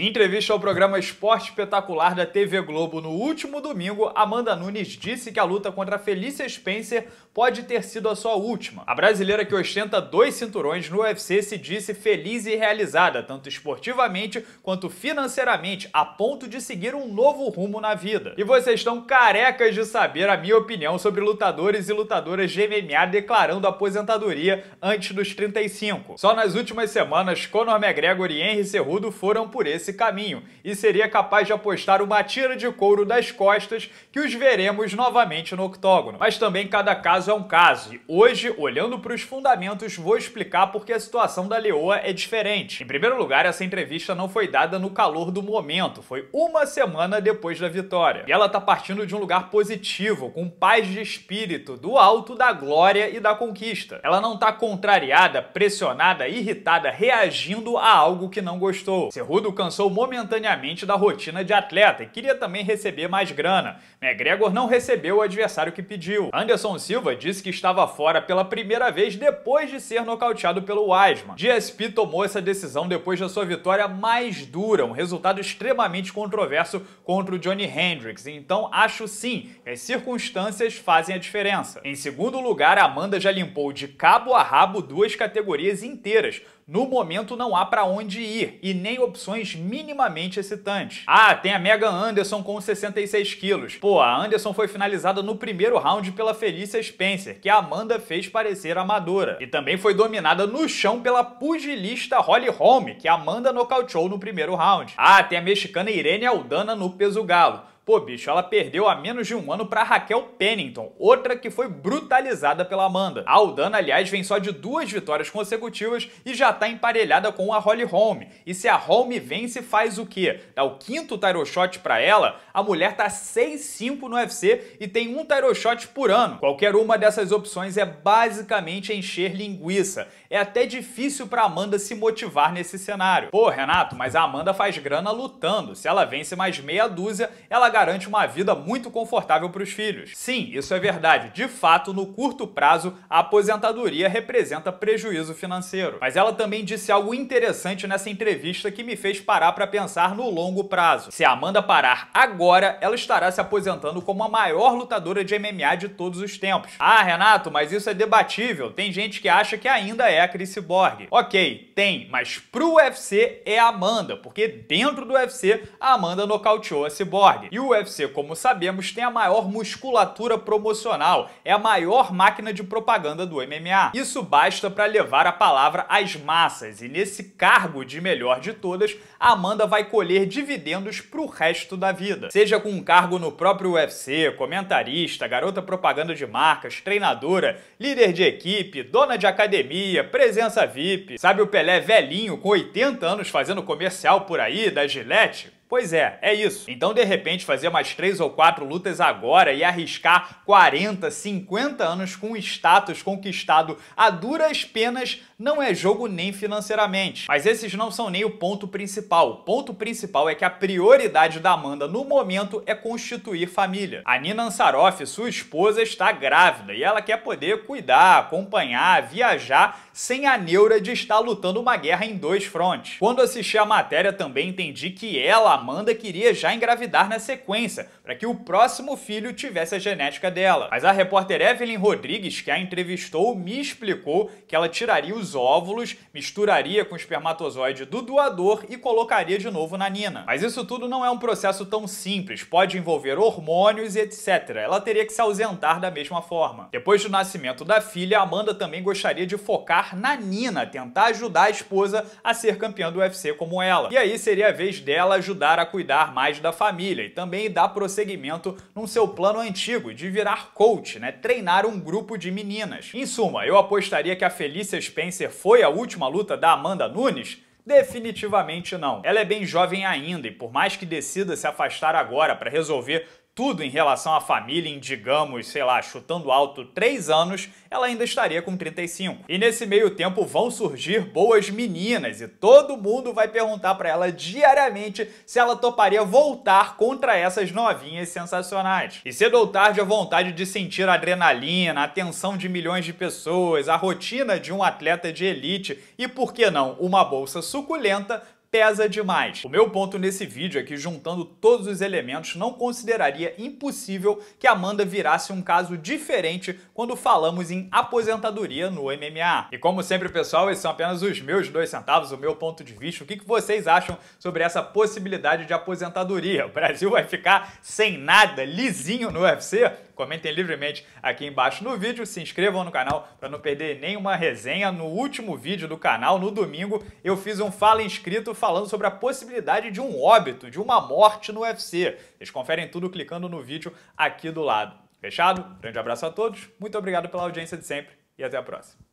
Em entrevista ao programa Esporte Espetacular da TV Globo no último domingo, Amanda Nunes disse que a luta contra Felícia Spencer pode ter sido a sua última. A brasileira que ostenta dois cinturões no UFC se disse feliz e realizada, tanto esportivamente quanto financeiramente, a ponto de seguir um novo rumo na vida. E vocês estão carecas de saber a minha opinião sobre lutadores e lutadoras de MMA declarando aposentadoria antes dos 35. Só nas últimas semanas, Conor McGregor e Henry Cerrudo foram por esse esse caminho e seria capaz de apostar uma tira de couro das costas que os veremos novamente no octógono. Mas também cada caso é um caso. E hoje, olhando para os fundamentos, vou explicar porque a situação da Leoa é diferente. Em primeiro lugar, essa entrevista não foi dada no calor do momento, foi uma semana depois da vitória. E ela tá partindo de um lugar positivo, com paz de espírito, do alto da glória e da conquista. Ela não tá contrariada, pressionada, irritada, reagindo a algo que não gostou. Cerrudo cansou descansou momentaneamente da rotina de atleta e queria também receber mais grana. McGregor não recebeu o adversário que pediu. Anderson Silva disse que estava fora pela primeira vez depois de ser nocauteado pelo Wiseman. GSP tomou essa decisão depois da sua vitória mais dura, um resultado extremamente controverso contra o Johnny Hendricks. Então, acho sim que as circunstâncias fazem a diferença. Em segundo lugar, Amanda já limpou de cabo a rabo duas categorias inteiras. No momento não há para onde ir e nem opções minimamente excitante. Ah, tem a Megan Anderson com 66 quilos. Pô, a Anderson foi finalizada no primeiro round pela Felícia Spencer, que a Amanda fez parecer amadora. E também foi dominada no chão pela pugilista Holly Holm, que a Amanda nocauteou no primeiro round. Ah, tem a mexicana Irene Aldana no peso galo. Pô, bicho, ela perdeu há menos de um ano para Raquel Pennington, outra que foi brutalizada pela Amanda. A Aldana, aliás, vem só de duas vitórias consecutivas e já está emparelhada com a Holly Holm. E se a Holm vence, faz o quê? Dá o quinto tarot shot para ela? A mulher tá 6-5 no UFC e tem um tarot shot por ano. Qualquer uma dessas opções é basicamente encher linguiça. É até difícil para Amanda se motivar nesse cenário. Pô, Renato, mas a Amanda faz grana lutando. Se ela vence mais meia dúzia, ela garante uma vida muito confortável para os filhos. Sim, isso é verdade. De fato, no curto prazo, a aposentadoria representa prejuízo financeiro. Mas ela também disse algo interessante nessa entrevista que me fez parar para pensar no longo prazo. Se a Amanda parar agora, ela estará se aposentando como a maior lutadora de MMA de todos os tempos. Ah, Renato, mas isso é debatível. Tem gente que acha que ainda é a Cris Borg. Ok, tem, mas pro UFC é a Amanda, porque dentro do UFC a Amanda nocauteou a Cyborg. E e o UFC, como sabemos, tem a maior musculatura promocional, é a maior máquina de propaganda do MMA. Isso basta para levar a palavra às massas, e nesse cargo de melhor de todas, Amanda vai colher dividendos pro resto da vida. Seja com um cargo no próprio UFC, comentarista, garota propaganda de marcas, treinadora, líder de equipe, dona de academia, presença VIP. Sabe o Pelé velhinho com 80 anos fazendo comercial por aí da Gillette? Pois é, é isso. Então, de repente, fazer umas três ou quatro lutas agora e arriscar 40, 50 anos com status conquistado a duras penas não é jogo nem financeiramente. Mas esses não são nem o ponto principal. O ponto principal é que a prioridade da Amanda no momento é constituir família. A Nina Ansaroff, sua esposa, está grávida e ela quer poder cuidar, acompanhar, viajar sem a neura de estar lutando uma guerra em dois frontes. Quando assisti a matéria também entendi que ela, Amanda queria já engravidar na sequência, para que o próximo filho tivesse a genética dela. Mas a repórter Evelyn Rodrigues, que a entrevistou, me explicou que ela tiraria os óvulos, misturaria com o espermatozoide do doador e colocaria de novo na Nina. Mas isso tudo não é um processo tão simples, pode envolver hormônios e etc. Ela teria que se ausentar da mesma forma. Depois do nascimento da filha, Amanda também gostaria de focar na Nina, tentar ajudar a esposa a ser campeã do UFC como ela. E aí seria a vez dela ajudar ajudar a cuidar mais da família e também dar prosseguimento num seu plano antigo de virar coach, né? treinar um grupo de meninas. Em suma, eu apostaria que a Felícia Spencer foi a última luta da Amanda Nunes? Definitivamente não. Ela é bem jovem ainda e por mais que decida se afastar agora para resolver tudo em relação à família em, digamos, sei lá, chutando alto 3 anos, ela ainda estaria com 35. E nesse meio tempo vão surgir boas meninas e todo mundo vai perguntar para ela diariamente se ela toparia voltar contra essas novinhas sensacionais. E cedo ou tarde a vontade de sentir a adrenalina, a atenção de milhões de pessoas, a rotina de um atleta de elite e, por que não, uma bolsa suculenta pesa demais. O meu ponto nesse vídeo é que, juntando todos os elementos, não consideraria impossível que Amanda virasse um caso diferente quando falamos em aposentadoria no MMA. E como sempre, pessoal, esses são apenas os meus dois centavos, o meu ponto de vista. O que vocês acham sobre essa possibilidade de aposentadoria? O Brasil vai ficar sem nada, lisinho no UFC? Comentem livremente aqui embaixo no vídeo, se inscrevam no canal para não perder nenhuma resenha. No último vídeo do canal, no domingo, eu fiz um Fala Inscrito falando sobre a possibilidade de um óbito, de uma morte no UFC. Vocês conferem tudo clicando no vídeo aqui do lado. Fechado? Grande abraço a todos, muito obrigado pela audiência de sempre e até a próxima.